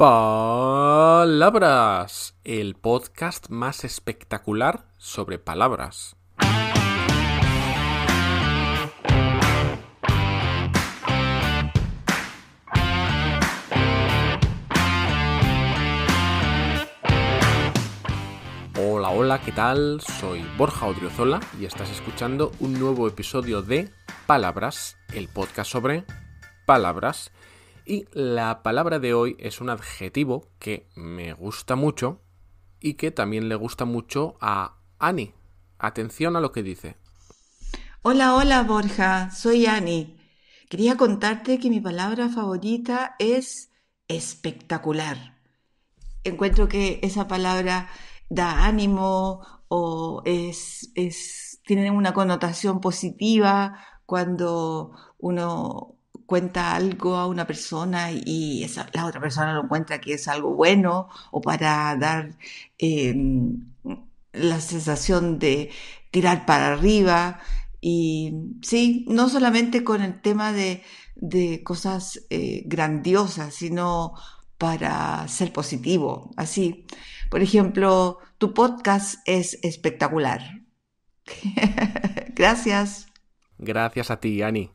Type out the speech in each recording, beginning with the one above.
Palabras, el podcast más espectacular sobre palabras. Hola, hola, ¿qué tal? Soy Borja Odriozola y estás escuchando un nuevo episodio de Palabras, el podcast sobre palabras y la palabra de hoy es un adjetivo que me gusta mucho y que también le gusta mucho a Ani. Atención a lo que dice. Hola, hola Borja, soy Ani. Quería contarte que mi palabra favorita es espectacular. Encuentro que esa palabra da ánimo o es, tiene una connotación positiva cuando uno cuenta algo a una persona y la otra persona lo encuentra que es algo bueno o para dar em, la sensación de tirar para arriba. Y sí, no solamente con el tema de, cosas eh, grandiosas, sino para ser positivo. Así, por ejemplo, tu podcast es espectacular. Gracias. Gracias a ti, Ani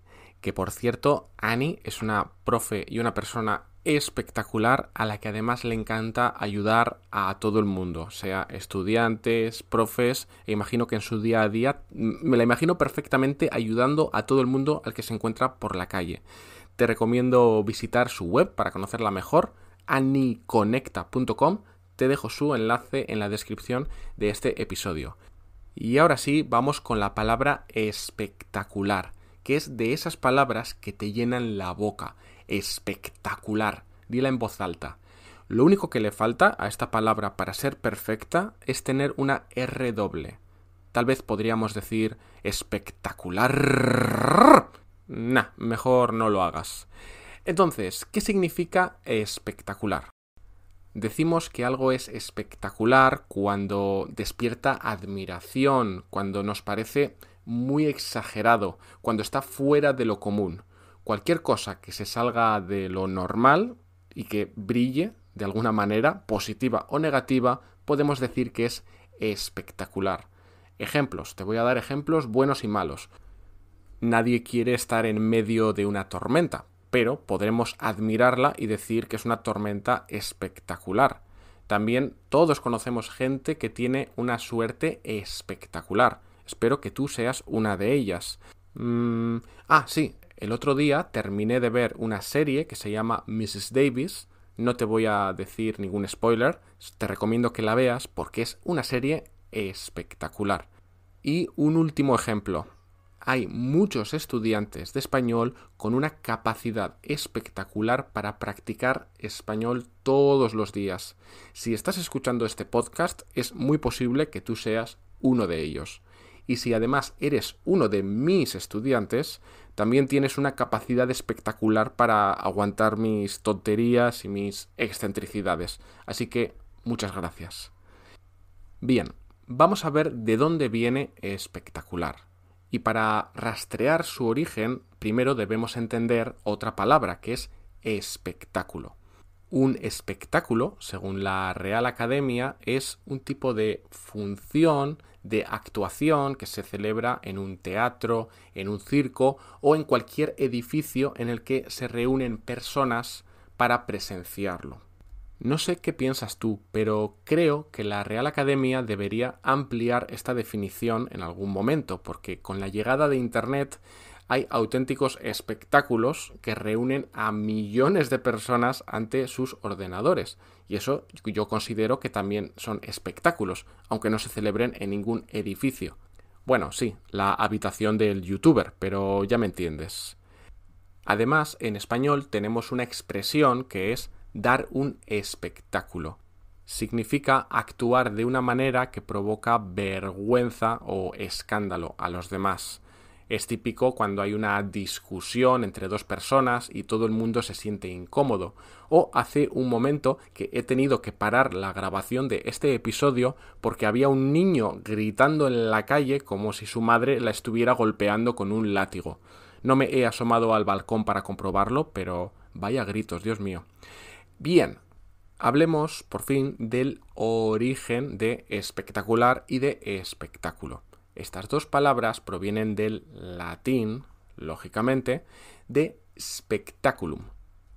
que por cierto, Annie es una profe y una persona espectacular a la que además le encanta ayudar a todo el mundo, sea estudiantes, profes, e imagino que en su día a día mm, me la imagino perfectamente ayudando a todo el mundo al que se encuentra por la calle. Te recomiendo visitar su web para conocerla mejor, aniconecta.com. Te dejo su enlace en la descripción de este episodio. Y ahora sí, vamos con la palabra espectacular que es de esas palabras que te llenan la boca. Espectacular. Dila en voz alta. Lo único que le falta a esta palabra para ser perfecta es tener una R doble. Tal vez podríamos decir espectacular. Nah, mejor no lo hagas. Entonces, ¿qué significa espectacular? Decimos que algo es espectacular cuando despierta admiración, cuando nos parece muy exagerado, cuando está fuera de lo común. Cualquier cosa que se salga de lo normal y que brille de alguna manera, positiva o negativa, podemos decir que es espectacular. Ejemplos, te voy a dar ejemplos buenos y malos. Nadie quiere estar en medio de una tormenta, pero podremos admirarla y decir que es una tormenta espectacular. También todos conocemos gente que tiene una suerte espectacular. Espero que tú seas una de ellas. Mm, ah, sí, el otro día terminé de ver una serie que se llama Mrs. Davis. No te voy a decir ningún spoiler, te recomiendo que la veas porque es una serie espectacular. Y un último ejemplo. Hay muchos estudiantes de español con una capacidad espectacular para practicar español todos los días. Si estás escuchando este podcast, es muy posible que tú seas uno de ellos y si además eres uno de mis estudiantes, también tienes una capacidad espectacular para aguantar mis tonterías y mis excentricidades. Así que muchas gracias. Bien, vamos a ver de dónde viene espectacular. Y para rastrear su origen, primero debemos entender otra palabra, que es espectáculo. Un espectáculo, según la Real Academia, es un tipo de función, de actuación que se celebra en un teatro, en un circo o en cualquier edificio en el que se reúnen personas para presenciarlo. No sé qué piensas tú, pero creo que la Real Academia debería ampliar esta definición en algún momento, porque con la llegada de Internet hay auténticos espectáculos que reúnen a millones de personas ante sus ordenadores. Y eso yo considero que también son espectáculos, aunque no se celebren en ningún edificio. Bueno, sí, la habitación del youtuber, pero ya me entiendes. Además, en español tenemos una expresión que es dar un espectáculo. Significa actuar de una manera que provoca vergüenza o escándalo a los demás es típico cuando hay una discusión entre dos personas y todo el mundo se siente incómodo. O hace un momento que he tenido que parar la grabación de este episodio porque había un niño gritando en la calle como si su madre la estuviera golpeando con un látigo. No me he asomado al balcón para comprobarlo, pero vaya gritos, Dios mío. Bien, hablemos por fin del origen de espectacular y de espectáculo. Estas dos palabras provienen del latín, lógicamente, de spectaculum,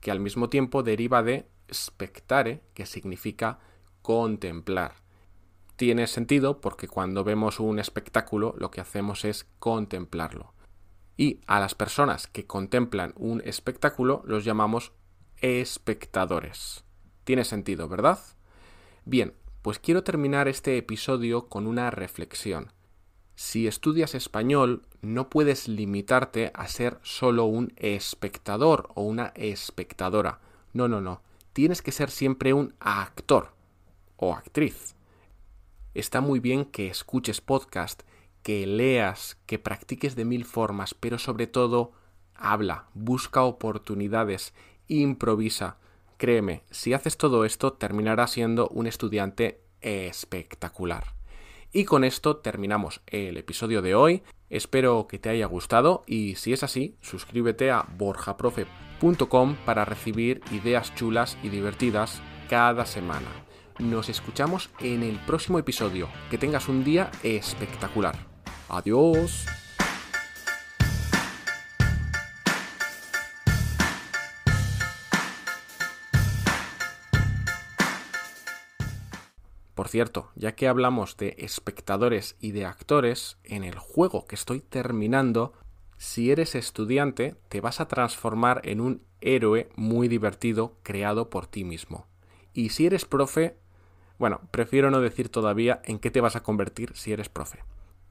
que al mismo tiempo deriva de spectare, que significa contemplar. Tiene sentido porque cuando vemos un espectáculo lo que hacemos es contemplarlo. Y a las personas que contemplan un espectáculo los llamamos espectadores. Tiene sentido, ¿verdad? Bien, pues quiero terminar este episodio con una reflexión si estudias español, no puedes limitarte a ser solo un espectador o una espectadora. No, no, no. Tienes que ser siempre un actor o actriz. Está muy bien que escuches podcast, que leas, que practiques de mil formas, pero sobre todo habla, busca oportunidades, improvisa. Créeme, si haces todo esto terminarás siendo un estudiante espectacular. Y con esto terminamos el episodio de hoy. Espero que te haya gustado y si es así, suscríbete a borjaprofe.com para recibir ideas chulas y divertidas cada semana. Nos escuchamos en el próximo episodio. Que tengas un día espectacular. Adiós. cierto, ya que hablamos de espectadores y de actores, en el juego que estoy terminando, si eres estudiante, te vas a transformar en un héroe muy divertido creado por ti mismo. Y si eres profe, bueno, prefiero no decir todavía en qué te vas a convertir si eres profe.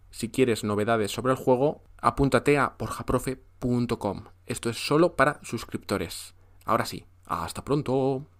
Si quieres novedades sobre el juego, apúntate a porjaprofe.com. Esto es solo para suscriptores. Ahora sí, hasta pronto.